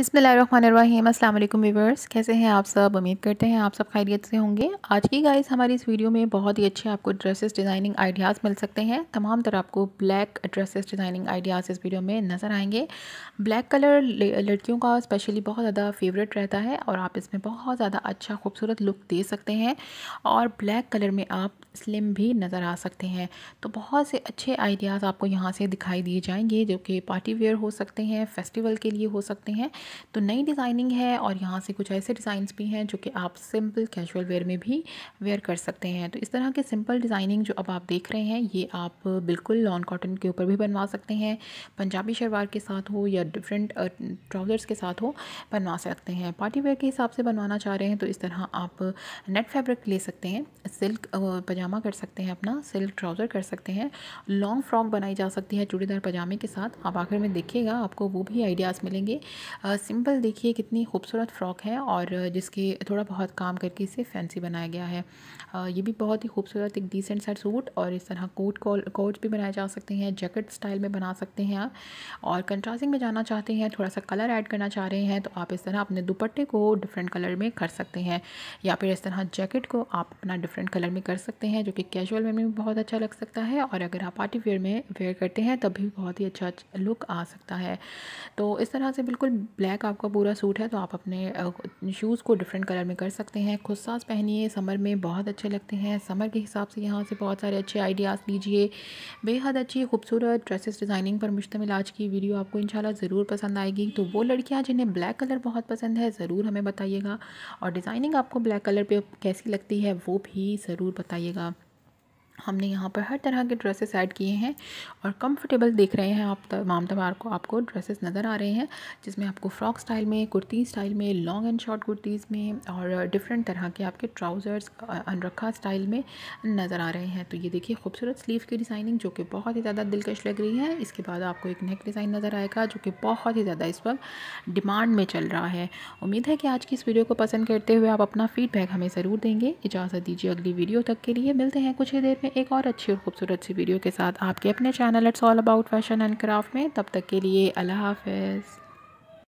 बिसमीम अल्लाम वीवर्स कैसे हैं आप सब उम्मीद करते हैं आप सब खैरियत से होंगे आज की गाइस हमारी इस वीडियो में बहुत ही अच्छे आपको ड्रेसेस डिज़ाइनिंग आइडियाज़ मिल सकते हैं तमाम तरह आपको ब्लैक ड्रेसेस डिज़ाइनिंग आइडियाज़ इस वीडियो में नज़र आएंगे ब्लैक कलर लड़कियों का स्पेशली बहुत ज़्यादा फेवरेट रहता है और आप इसमें बहुत ज़्यादा अच्छा खूबसूरत लुक दे सकते हैं और ब्लैक कलर में आप स्लिम भी नज़र आ सकते हैं तो बहुत से अच्छे आइडियाज़ आपको यहाँ से दिखाई दिए जाएंगे जो कि पार्टी वेयर हो सकते हैं फेस्टिवल के लिए हो सकते हैं तो नई डिज़ाइनिंग है और यहाँ से कुछ ऐसे डिज़ाइंस भी हैं जो कि आप सिंपल कैजुअल वेयर में भी वेयर कर सकते हैं तो इस तरह के सिंपल डिज़ाइनिंग जो अब आप देख रहे हैं ये आप बिल्कुल लॉन कॉटन के ऊपर भी बनवा सकते हैं पंजाबी शलवार के साथ हो या डिफरेंट ट्राउज़र्स के साथ हो बनवा सकते हैं पार्टी वेयर के हिसाब से बनवाना चाह रहे हैं तो इस तरह आप नेट फैब्रिक ले सकते हैं सिल्क पजामा कर सकते हैं अपना सिल्क ट्राउज़र कर सकते हैं लॉन्ग फ्रॉक बनाई जा सकती है चूड़ीदार पजामे के साथ आप आखिर में देखिएगा आपको वो भी आइडियाज़ मिलेंगे सिंपल देखिए कितनी खूबसूरत फ़्रॉक है और जिसके थोड़ा बहुत काम करके इसे फैंसी बनाया गया है ये भी बहुत ही खूबसूरत एक डिसेंट सा सूट और इस तरह कोट कोट भी बनाए जा सकते हैं जैकेट स्टाइल में बना सकते हैं आप और कंट्रास्टिंग में जाना चाहते हैं थोड़ा सा कलर ऐड करना चाह रहे हैं तो आप इस तरह अपने दुपट्टे को डिफरेंट कलर में कर सकते हैं या फिर इस तरह जैकेट को आप अपना डिफरेंट कलर में कर सकते हैं हैं जो कि कैजुअल वेयर में भी बहुत अच्छा लग सकता है और अगर आप पार्टी वेयर में वेयर करते हैं तब भी बहुत ही अच्छा लुक आ सकता है तो इस तरह से बिल्कुल ब्लैक आपका पूरा सूट है तो आप अपने शूज़ को डिफरेंट कलर में कर सकते हैं खुद साज पहनिए समर में बहुत अच्छे लगते हैं समर के हिसाब से यहाँ से बहुत सारे अच्छे आइडियाज़ लीजिए बेहद अच्छी खूबसूरत ड्रेसेस डिज़ाइनिंग पर मुश्तमिल आज की वीडियो आपको इंशाल्लाह ज़रूर पसंद आएगी तो वो लड़कियाँ जिन्हें ब्लैक कलर बहुत पसंद है ज़रूर हमें बताइएगा और डिज़ाइनिंग आपको ब्लैक कलर पर कैसी लगती है वो भी ज़रूर बताइएगा हमने यहाँ पर हर तरह के ड्रेसेस ऐड किए हैं और कंफर्टेबल देख रहे हैं आप तमाम तमार को आपको ड्रेसेस नज़र आ रहे हैं जिसमें आपको फ्रॉक स्टाइल में कुर्ती स्टाइल में लॉन्ग एंड शॉर्ट कुर्तीज़ में और डिफरेंट तरह के आपके ट्राउज़र्स अनरखा स्टाइल में नज़र आ रहे हैं तो ये देखिए खूबसूरत स्लीव की डिज़ाइनिंग जो कि बहुत ही ज़्यादा दिलकश लग रही है इसके बाद आपको एक नेक डिज़ाइन नज़र आएगा जो कि बहुत ही ज़्यादा इस वक्त डिमांड में चल रहा है उम्मीद है कि आज की इस वीडियो को पसंद करते हुए आप अपना फीडबैक हमें ज़रूर देंगे इजाज़त दीजिए अगली वीडियो तक के लिए मिलते हैं कुछ ही देर में में एक और अच्छी और ख़ूबसूरत सी वीडियो के साथ आपके अपने channel it's all about fashion and craft में तब तक के लिए अल्लाह हाफिज़